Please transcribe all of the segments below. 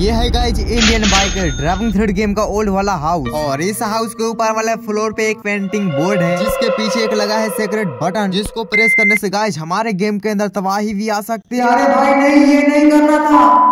ये है guys Indian biker driving thread game का ओल्ड वाला हाउस और इस हाउस के ऊपर वाले फ्लोर पे एक पेंटिंग बोर्ड है जिसके पीछे एक लगा है सेक्रेट बटन जिसको प्रेस करने से गाइज हमारे गेम के अंदर तबाही भी आ सकती है अरे भाई नहीं ये नहीं करना था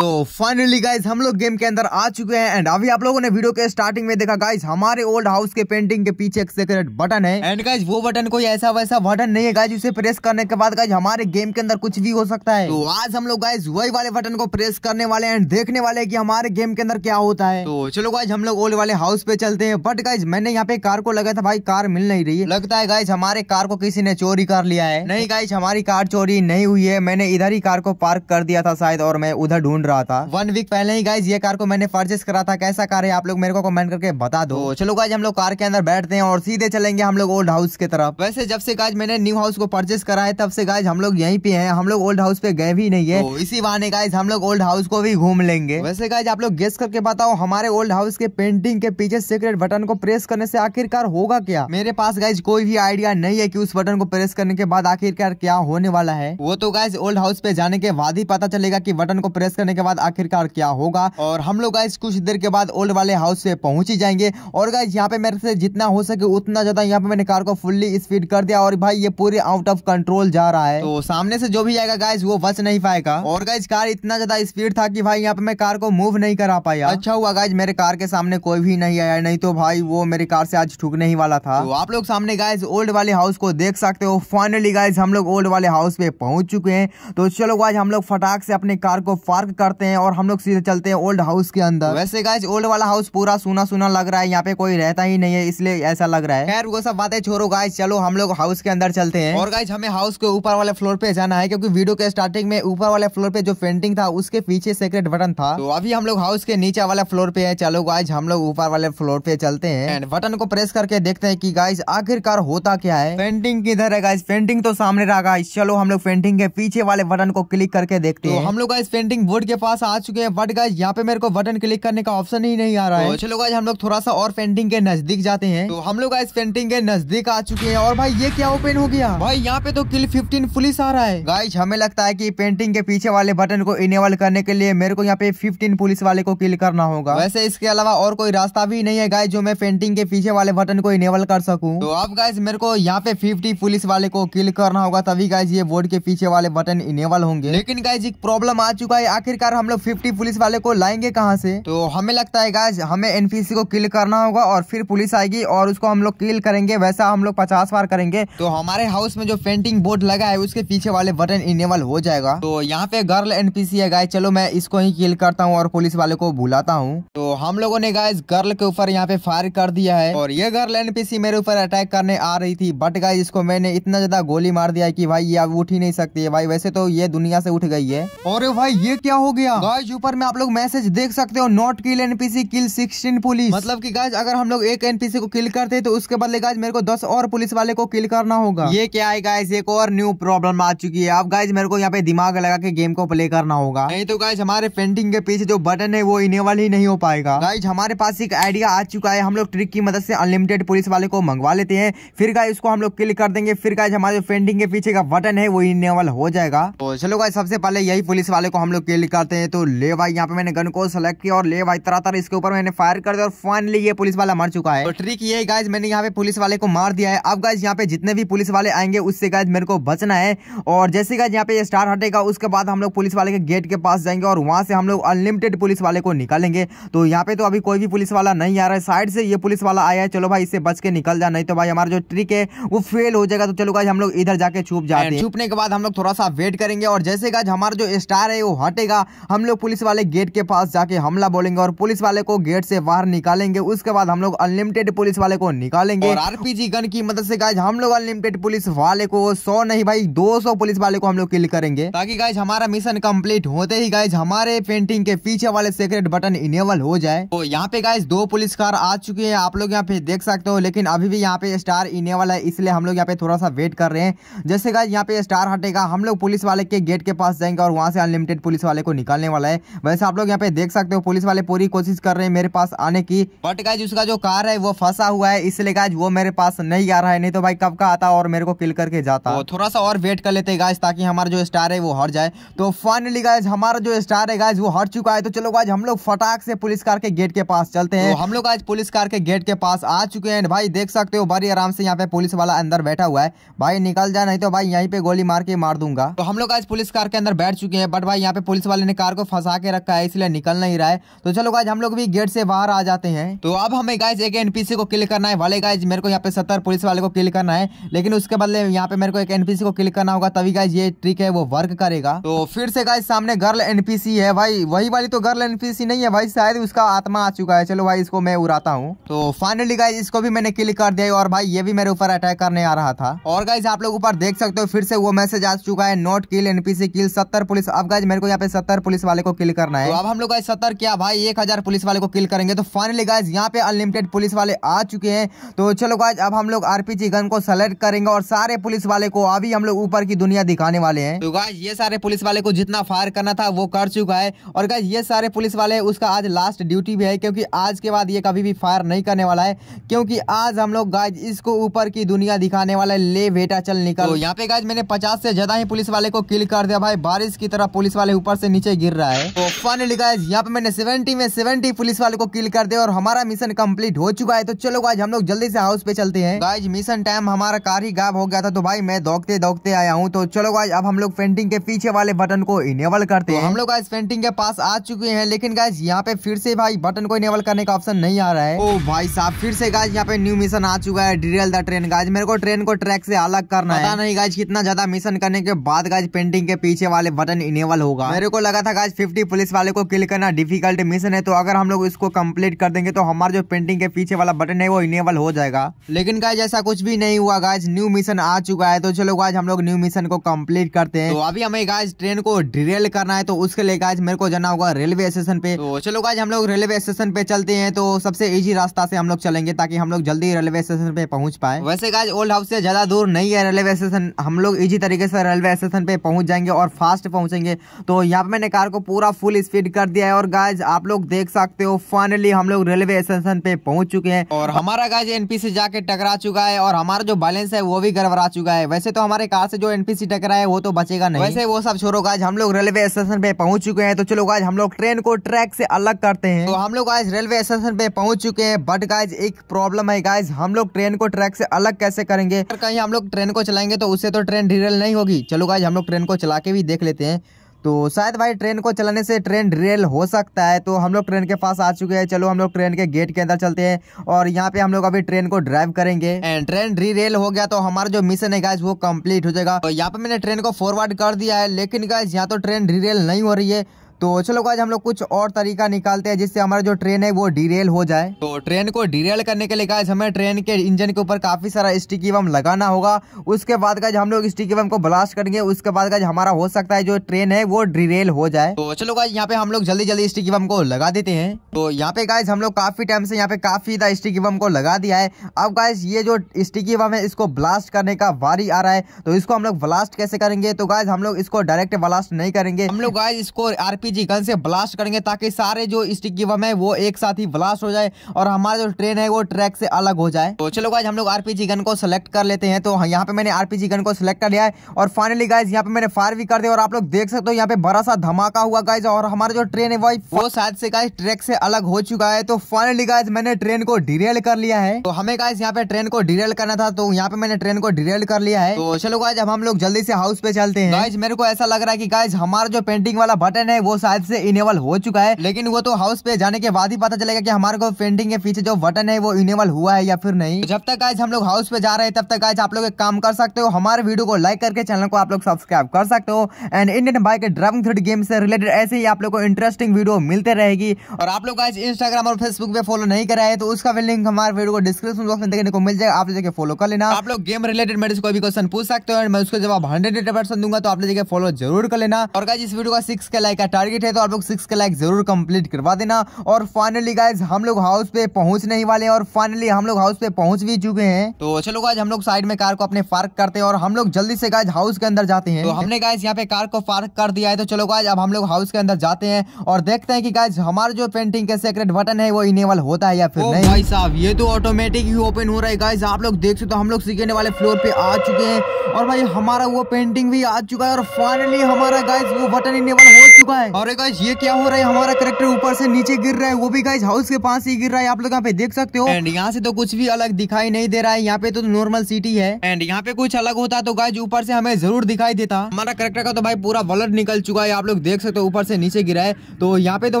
तो फाइनली गाइज हम लोग गेम के अंदर आ चुके हैं एंड अभी आप लोगों ने वीडियो के स्टार्टिंग में देखा गाइज हमारे ओल्ड हाउस के पेंटिंग के पीछे एक सीक्रेट बटन है एंड गाइज वो बटन कोई ऐसा वैसा बटन नहीं है गाइज उसे प्रेस करने के बाद गाइज हमारे गेम के अंदर कुछ भी हो सकता है तो आज हम लोग गाइज वही वाले बटन को प्रेस करने वाले एंड देखने वाले की हमारे गेम के अंदर क्या होता है तो चलो गाइज हम लोग ओल्ड वाले हाउस पे चलते हैं बट गाइज मैंने यहाँ पे कार को लगा था भाई कार मिल नहीं रही लगता है गाइज हमारे कार को किसी ने चोरी कर लिया है नहीं गाइज हमारी कार चोरी नहीं हुई है मैंने इधर ही कार को पार्क कर दिया था शायद और मैं उधर ढूंढ रहा था वन वीक पहले ही गाइज ये कार को मैंने परचेस करा था कैसा कार है आप लोग मेरे को कमेंट करके बता दो तो चलो गाइज हम लोग कार के अंदर बैठते हैं और सीधे चलेंगे हम लोग ओल्ड हाउस की तरफ वैसे जब से गाइज मैंने न्यू हाउस को परचेस करा है तब से गाइज हम लोग यही पे है हम लोग ओल्ड हाउस पे गए भी नहीं है तो इसी बहाने गाइज हम लोग ओल्ड हाउस को भी घूम लेंगे वैसे गाइज आप लोग गेस करके बताओ हमारे ओल्ड हाउस के पेंटिंग के पीछे सीक्रेट बटन को प्रेस करने से आखिरकार होगा क्या मेरे पास गाइज कोई भी आइडिया नहीं है की उस बटन को प्रेस करने के बाद आखिरकार क्या होने वाला है वो तो गाइज ओल्ड हाउस पे जाने के बाद ही पता चलेगा की बटन को प्रेस करने के बाद आखिरकार क्या होगा और हम लोग गाइज कुछ देर के बाद ओल्ड वाले हाउस पे पहुंच ही जाएंगे और गाइज यहाँ पे मेरे से जितना हो सके उतना ज्यादा यहाँ पे मैंने कार को फुल्ली स्पीड कर दिया और भाई ये पूरी आउट ऑफ कंट्रोल जा रहा है तो सामने से जो भी जाएगा गाइज वो बच नहीं पाएगा और गाइज कार इतना ज्यादा स्पीड था कि भाई यहाँ पे मैं कार को मूव नहीं करा पाया अच्छा हुआ गाइज मेरे कार के सामने कोई भी नहीं आया नहीं तो भाई वो मेरी कार से आज ठुकने ही वाला था तो आप लोग सामने गाइज ओल्ड वाले हाउस को देख सकते हो फाइनली गाइज हम लोग ओल्ड वाले हाउस पे पहुंच चुके हैं तो चलो गाइज हम लोग फटाक से अपने कार को पार्क कर करते हैं और हम लोग सीधे चलते हैं ओल्ड हाउस के अंदर वैसे गाइज ओल्ड वाला हाउस पूरा सुना सुना लग रहा है यहाँ पे कोई रहता ही नहीं है इसलिए ऐसा लग रहा है खैर वो सब बातें छोड़ो गाइज चलो हम लोग हाउस के अंदर चलते हैं और गाइज हमें हाउस के ऊपर वाले फ्लोर पे जाना है क्योंकि वीडियो के स्टार्टिंग में ऊपर वाले फ्लोर पे जो पेंटिंग था उसके पीछे सेक्रेट बटन था तो अभी हम लोग हाउस के नीचे वाले फ्लोर पे है चलो गाइज हम लोग ऊपर वाले फ्लोर पे चलते हैं एंड बटन को प्रेस करके देखते हैं की गाइज आखिरकार होता क्या है पेंटिंग किधर है गाइज पेंटिंग तो सामने रहा गाइज चलो हम लोग पेंटिंग के पीछे वाले बटन को क्लिक करके देखते तो हैं हम लोग गाइज पेंटिंग बोर्ड के पास आ चुके हैं बट गाइज यहाँ पे मेरे को बटन क्लिक करने का ऑप्शन ही नहीं आ रहा है तो चलो गाइज हम लोग थोड़ा सा और पेंटिंग के नजदीक जाते हैं तो हम लोग गाइज पेंटिंग के नजदीक आ चुके हैं और भाई ये क्या ओपन हो गया भाई यहाँ पे तो किल फिफ्टीन पुलिस आ रहा है गाइज हमें लगता है की पेंटिंग के पीछे वाले बटन को इनेबल करने के लिए मेरे को यहाँ पे फिफ्टीन पुलिस वाले को किल करना होगा वैसे इसके अलावा और कोई रास्ता भी नहीं है गाइज जो मैं पेंटिंग के पीछे वाले बटन को इनेबल कर सकूँ तो अब गाइज मेरे को यहाँ पे फिफ्टी पुलिस वाले को किल करना होगा तभी गाइज ये बोर्ड के पीछे वाले बटन इनेबल होंगे लेकिन गाइज एक प्रॉब्लम आ चुका है आखिर आखिरकार हम लोग फिफ्टी पुलिस वाले को लाएंगे कहाँ से तो हमें लगता है गाज हमें एनपीसी को किल करना होगा और फिर पुलिस आएगी और उसको हम लोग किल करेंगे वैसा हम लोग पचास बार करेंगे तो हमारे हाउस में जो पेंटिंग बोर्ड लगा है उसके पीछे वाले बटन इनेबल हो जाएगा तो यहाँ पे गर्ल एनपीसी है गाय चलो मैं इसको ही किल करता हूँ और पुलिस वाले को भुलाता हूँ तो हम लोगों ने गाय गर्ल के ऊपर यहाँ पे फायर कर दिया है और ये गर्ल एनपीसी मेरे ऊपर अटैक करने आ रही थी बट गाय इसको मैंने इतना ज्यादा गोली मार दिया की भाई ये अब उठ ही नहीं सकती है भाई वैसे तो ये दुनिया से उठ गई है और भाई ये क्या हो गया गाइज ऊपर में आप लोग मैसेज देख सकते हो not kill NPC kill sixteen police मतलब की गाइज अगर हम लोग एक एनपीसी को किल करते हैं तो उसके बदले गाइज मेरे को दस और पुलिस वाले को किल करना होगा ये क्या है गाइज एक और न्यू प्रॉब्लम आ चुकी है अब गाइज मेरे को यहाँ पे दिमाग लगा के गेम को प्ले करना होगा नहीं तो गाइज हमारे पेंटिंग के पीछे जो बटन है वो इनेबल ही नहीं हो पाएगा गाइज हमारे पास एक आइडिया आ चुका है हम लोग ट्रिक की मदद से अनलिमिटेड पुलिस वाले को मंगवा लेते हैं फिर गाइज उसको हम लोग किल कर देंगे फिर गाइज हमारे पेंटिंग के पीछे का बटन है वो इनेबल हो जाएगा तो चलो गाइज सबसे पहले यही पुलिस वाले को हम लोग किल कर करते हैं तो ले भाई यहाँ पे मैंने गन को सेलेक्ट किया और ले भाई तरह तरह इसके ऊपर मैंने फायर कर दिया और फाइनली ये पुलिस वाला मर चुका है तो ट्रिक ये गाइज मैंने यहाँ पे पुलिस वाले को मार दिया है अब गाइज यहाँ पे जितने भी पुलिस वाले आएंगे उससे गायज मेरे को बचना है और जैसे गाइज यहाँ पे स्टार हटेगा उसके बाद हम लोग पुलिस वाले के गेट के पास जाएंगे और वहां से हम लोग अनलिमिटेड पुलिस वाले को निकालेंगे तो यहाँ पे तो अभी कोई भी पुलिस वाला नहीं आ रहा है साइड से ये पुलिस वाला आया है चलो भाई इससे बच के निकल जा नहीं तो भाई हमारा जो ट्रिक है वो फेल हो जाएगा तो चलो गाइज हम लोग इधर जाके छुप जाते हैं छुपने के बाद हम लोग थोड़ा सा वेट करेंगे और जैसे गाइज हमारा जो स्टार है वो हटेगा हम लोग पुलिस वाले गेट के पास जाके हमला बोलेंगे और पुलिस वाले को गेट से बाहर निकालेंगे उसके बाद हम लोग अनलिमिटेड पुलिस वाले को निकालेंगे और आरपीजी गन की मदद से गाइज हम लोग अनलिमिटेड पुलिस वाले को सौ नहीं भाई दो पुलिस वाले को हम लोग किल करेंगे ताकि गाइज हमारा मिशन कम्प्लीट होते ही गाइज हमारे पेंटिंग के पीछे वाले सीक्रेट बटन इनेबल हो जाए तो यहाँ पे गाइज दो पुलिस कार आ चुकी है आप लोग यहाँ पे देख सकते हो लेकिन अभी भी यहाँ पे स्टार इनेबल है इसलिए हम लोग यहाँ पे थोड़ा सा वेट कर रहे हैं जैसे गाइज यहाँ पे स्टार हटेगा हम लोग पुलिस वाले के गेट के पास जाएंगे और वहां से अनलिमिटेड पुलिस वाले को निकालने वाला है वैसे आप लोग यहाँ पे देख सकते हो पुलिस वाले पूरी कोशिश कर रहे हैं मेरे पास आने की बट गाइज उसका जो कार है वो फंसा हुआ है इसलिए गाइज वो मेरे पास नहीं आ रहा है नहीं तो भाई कब का आता और मेरे को किल करके जाता है तो थोड़ा सा और वेट कर लेते गाइज ताकि हमारा जो स्टार है वो हट जाए तो फाइनली गाइज हमारा जो स्टार है गाइज वो हट चुका है तो चलो गाइज हम लोग फटाक से पुलिस कार के गेट के पास चलते हैं तो हम लोग आज पुलिस कार के गेट के पास आ चुके हैं भाई देख सकते हो बड़ी आराम से यहाँ पे पुलिस वाला अंदर बैठा हुआ है भाई निकल जाए नहीं तो भाई यहीं पे गोली मार के मार दूंगा तो हम लोग आज पुलिस कार के अंदर बैठ चुके हैं बट भाई यहाँ पे पुलिस वाले ने कार को फंसा के रखा है इसलिए निकल नहीं रहा है तो चलो गाइज हम लोग भी गेट से बाहर आ जाते हैं तो अब हमें गाइज एक एनपीसी को किल करना है वाले गाइज मेरे को यहाँ पे सत्तर पुलिस वाले को किल करना है लेकिन उसके बदले यहाँ पे मेरे को एक एनपीसी को किल करना होगा तभी गाइज ये ट्रिक है वो वर्क करेगा तो फिर से गाइज सामने गर्ल एनपीसी है भाई वही वाली तो गर्ल एनपीसी नहीं है भाई शायद उसका आत्मा आ चुका है चलो भाई इसको मैं उड़ाता हूँ तो फाइनली गाइज इसको भी मैंने किल कर दिया और भाई ये भी मेरे ऊपर अटैक करने आ रहा था और गाइज आप लोग ऊपर देख सकते हो फिर से वो मैसेज आ चुका है नोट किल एनपीसी किल सत्तर पुलिस अब गाइज मेरे को यहाँ पे सत्तर हजार पुलिस वाले को किल करना है तो अब हम लोग सतर क्या भाई एक हजार पुलिस वाले को किल करेंगे तो फाइनली गाइज यहाँ पे अनलिमिटेड पुलिस वाले आ चुके हैं तो चलो गाइज अब हम लोग आरपीजी गन को सेलेक्ट करेंगे और सारे पुलिस वाले को अभी हम लोग ऊपर की दुनिया दिखाने वाले हैं तो गाइज ये सारे पुलिस वाले को जितना फायर करना था वो कर चुका है और गाइज ये सारे पुलिस वाले उसका आज लास्ट ड्यूटी भी है क्योंकि आज के बाद ये कभी भी फायर नहीं करने वाला है क्योंकि आज हम लोग गाइज इसको ऊपर की दुनिया दिखाने वाला है ले बेटा चल निकल तो यहाँ पे गाइज मैंने पचास से ज्यादा ही पुलिस वाले को किल कर दिया भाई बारिश की तरह पुलिस वाले ऊपर से नीचे नीचे गिर रहा है तो फाइनली गाइज यहाँ पे मैंने सेवेंटी में सेवेंटी पुलिस वाले को किल कर दिया और हमारा मिशन कम्प्लीट हो चुका है तो चलो गाइज हम लोग जल्दी से हाउस पे चलते हैं गाइज मिशन टाइम हमारा कार ही गायब हो गया था तो भाई मैं दौड़ते दौड़ते आया हूँ तो चलो गाइज अब हम लोग पेंटिंग के पीछे वाले बटन को इनेबल करते तो हैं हम लोग आज पेंटिंग के पास आ चुके हैं लेकिन गाइज यहाँ पे फिर से भाई बटन को इनेबल करने का ऑप्शन नहीं आ रहा है ओ भाई साहब फिर से गाइज यहाँ पे न्यू मिशन आ चुका है डिरेल द ट्रेन गाइज मेरे को ट्रेन को ट्रैक से अलग करना है नहीं गाइज कितना ज्यादा मिशन करने के बाद गाइज पेंटिंग के पीछे वाले बटन इनेबल होगा मेरे को लगा था आज 50 पुलिस वाले को किल करना डिफिकल्ट मिशन है तो अगर हम लोग इसको कंप्लीट कर देंगे तो हमारा जो पेंटिंग के पीछे वाला बटन है वो इनेबल हो जाएगा लेकिन गाइज ऐसा कुछ भी नहीं हुआ गाइज न्यू मिशन आ चुका है तो चलो गाइज हम लोग न्यू मिशन को कम्प्लीट करते हैं तो अभी हमें गाइज ट्रेन को डिरेल करना है तो उसके लिए गाइज मेरे को जाना होगा रेलवे स्टेशन पे तो चलो गाइज हम लोग रेलवे स्टेशन पे चलते हैं तो सबसे ईजी रास्ता से हम लोग चलेंगे ताकि हम लोग जल्दी रेलवे स्टेशन पे पहुंच पाए वैसे गाइज ओल्ड हाउस से ज्यादा दूर नहीं है रेलवे स्टेशन हम लोग इजी तरीके से रेलवे स्टेशन पे पहुंच जाएंगे और फास्ट पहुंचेंगे तो यहाँ पे मैंने कार को पूरा फुल स्पीड कर दिया है और गाइज आप लोग देख सकते हो फाइनली हम लोग रेलवे स्टेशन पे पहुंच चुके हैं और हमारा गाइज एनपीसी जाके टकरा चुका है और हमारा जो बैलेंस है वो भी गड़बड़ा चुका है वैसे तो हमारे कार से जो एनपीसी टकरा है वो तो बचेगा नहीं वैसे वो सब छोड़ो गाइज हम लोग रेलवे स्टेशन पे पहुंच चुके हैं तो चलो गाइज हम लोग ट्रेन को ट्रैक से अलग करते हैं तो हम लोग आज रेलवे स्टेशन पे पहुंच चुके हैं बट गाइज एक प्रॉब्लम है गाइज हम लोग ट्रेन को ट्रैक से अलग कैसे करेंगे कहीं हम लोग ट्रेन को चलाएंगे तो उससे तो ट्रेन डिरेल नहीं होगी चलो गाइज हम लोग ट्रेन को चला के भी देख लेते हैं तो शायद भाई ट्रेन को चलाने से ट्रेन रेल हो सकता है तो हम लोग ट्रेन के पास आ चुके हैं चलो हम लोग ट्रेन के गेट के अंदर चलते हैं और यहाँ पे हम लोग अभी ट्रेन को ड्राइव करेंगे एंड ट्रेन री रेल हो गया तो हमारा जो मिशन है गाइज वो कंप्लीट हो जाएगा तो यहाँ पे मैंने ट्रेन को फॉरवर्ड कर दिया है लेकिन गाइज यहाँ तो ट्रेन री रेल नहीं हो रही है तो चलो आज हम लोग कुछ और तरीका निकालते हैं जिससे हमारा जो ट्रेन है वो डिरेल हो जाए तो ट्रेन को डीरेल करने के लिए गाय हमें ट्रेन के इंजन के ऊपर काफी सारा स्टिकी बम लगाना होगा उसके बाद गाइज हम लोग स्टिकी बम को ब्लास्ट करेंगे उसके बाद गाइज हमारा हो सकता है जो ट्रेन है वो डीरेल हो जाए तो चलो गाइज यहाँ पे हम लोग जल्दी जल्दी स्टिकी बम को लगा देते हैं तो यहाँ पे गाय हम लोग काफी टाइम से यहाँ पे काफी स्टिकी बम को लगा दिया है अब गाय ये जो स्टिकी बम है इसको ब्लास्ट करने का वारी आ रहा है तो इसको हम लोग ब्लास्ट कैसे करेंगे तो गाय हम लोग इसको डायरेक्ट ब्लास्ट नहीं करेंगे हम लोग गाय इसको आरपी एलपीजी गन से ब्लास्ट करेंगे ताकि सारे जो स्टिक की बम है वो एक साथ ही ब्लास्ट हो जाए और हमारा जो ट्रेन है वो ट्रैक से अलग हो जाए तो चलो गाइज हम लोग आरपीजी गन को सिलेक्ट कर लेते हैं तो यहाँ पे मैंने आरपीजी गन को सिलेक्ट कर लिया है और फाइनली गाइज यहाँ पे मैंने फायर भी कर दिया और आप लोग देख सकते हो यहाँ पे बड़ा सा धमाका हुआ गाइज और हमारा जो ट्रेन है भाई वो शायद से गाइज ट्रैक से अलग हो चुका है तो फाइनली गाइज मैंने ट्रेन को डिरेल कर लिया है तो हमें गाइज यहाँ पे ट्रेन को डिरेल करना था तो यहाँ पे मैंने ट्रेन को डिरेल कर लिया है तो चलो गाइज अब हम लोग जल्दी से हाउस पे चलते हैं गाइज मेरे को ऐसा लग रहा है कि गाइज हमारा जो पेंटिंग वाला बटन है वो शायद से इनेबल हो चुका है लेकिन वो तो हाउस पे जाने के बाद ही पता चलेगा कि हमारे को पेंटिंग के पीछे जो बटन है वो इनेबल हुआ है या फिर नहीं जब तक आज हम लोग हाउस पे जा रहे हैं तब तक आज आप लोग एक काम कर सकते हो हमारे वीडियो को लाइक करके चैनल को आप लोग सब्सक्राइब कर सकते हो and Indian bike driving thread game से रिलेटेड ऐसे ही आप लोग को इंटरेस्टिंग वीडियो मिलते रहेगी और आप लोग आज इंस्टाग्राम और फेसबुक पे फॉलो नहीं कराए तो उसका भी लिंक हमारे वीडियो को डिस्क्रिप्शन बॉक्स में देखने को मिल जाएगा आप जाके फॉलो कर लेना आप लोग गेम रिलेटेड मेरे कोई भी क्वेश्चन पूछ सकते हो एंड मैं उसको जवाब हंड्रेड दूंगा तो आप लोग फॉलो जरूर कर लेना और इस वीडियो का सिक्स के लाइक का टारगेट टारगेट है तो आप लोग सिक्स का लाइक जरूर कंप्लीट करवा देना और फाइनली गाइज हम लोग हाउस पे पहुंचने ही वाले हैं और फाइनली हम लोग हाउस पे पहुंच भी चुके हैं तो चलो गाइज हम लोग साइड में कार को अपने पार्क करते हैं और हम लोग जल्दी से गाइज हाउस के अंदर जाते हैं तो हमने गाइज यहाँ पे कार को पार्क कर दिया है तो चलो गाइज अब हम लोग हाउस के अंदर जाते हैं और देखते हैं की गाइज हमारा जो पेंटिंग के सेक्रेट बटन है वो इनेबल होता है या फिर नहीं भाई साहब ये तो ऑटोमेटिक ही ओपन हो रहा है गाइज आप लोग देख सकते तो हम लोग सीखने वाले फ्लोर पे आ चुके हैं और भाई हमारा वो पेंटिंग भी आ चुका है और फाइनली हमारा गाइज वो बटन इनेबल हो चुका है और गाइज ये क्या हो रहा है हमारा करेक्टर ऊपर से नीचे गिर रहा है वो भी गाइज हाउस के पास ही गिर रहा है आप लोग यहाँ पे देख सकते हो एंड यहाँ से तो कुछ भी अलग दिखाई नहीं दे रहा है यहाँ पे तो नॉर्मल सिटी है एंड यहाँ पे कुछ अलग होता तो गाइज ऊपर से हमें जरूर दिखाई देता हमारा करेक्टर का तो भाई पूरा वलट निकल चुका है आप लोग देख सकते हो ऊपर से नीचे गिरा है तो यहाँ पे तो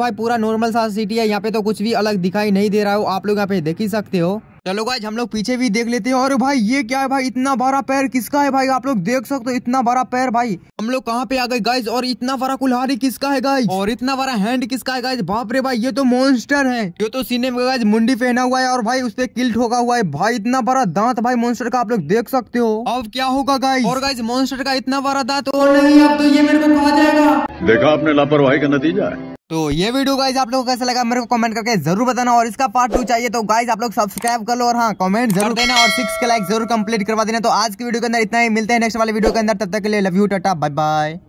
भाई पूरा नॉर्मल सा सिटी है यहाँ पे तो कुछ भी अलग दिखाई नहीं दे रहा है आप लोग यहाँ पे देख ही सकते हो चलो भाई हम लोग पीछे भी देख लेते हैं और भाई ये क्या है भाई इतना बड़ा पैर किसका है भाई आप लोग देख सकते हो इतना बड़ा पैर भाई हम लोग कहाँ पे आ गए गाइज और इतना बड़ा कुल्हारी किसका है गाइज और इतना बड़ा हैंड किसका है गाइज बाप रे भाई ये तो मॉन्स्टर है ये तो सीने में गाइज मुंडी पहना हुआ है और भाई उस पर किल्ट होगा हुआ है भाई इतना बड़ा दांत भाई मॉन्स्टर का आप लोग देख सकते हो अब क्या होगा गाइज और गाइज मॉन्स्टर का इतना बड़ा दांत और नहीं अब तो ये मेरे को खा जाएगा देखा आपने लापरवाही का नतीजा है तो ये वीडियो गाइज आप लोगों को कैसा लगा मेरे को कमेंट करके जरूर बताना और इसका पार्ट टू चाहिए तो गाइज आप लोग सब्सक्राइब कर लो और हाँ कमेंट जरूर देना और सिक्स के लाइक जरूर कंप्लीट करवा देना तो आज की वीडियो के अंदर इतना ही मिलते हैं नेक्स्ट वाले वीडियो के अंदर तब तक के लिए love you tata bye bye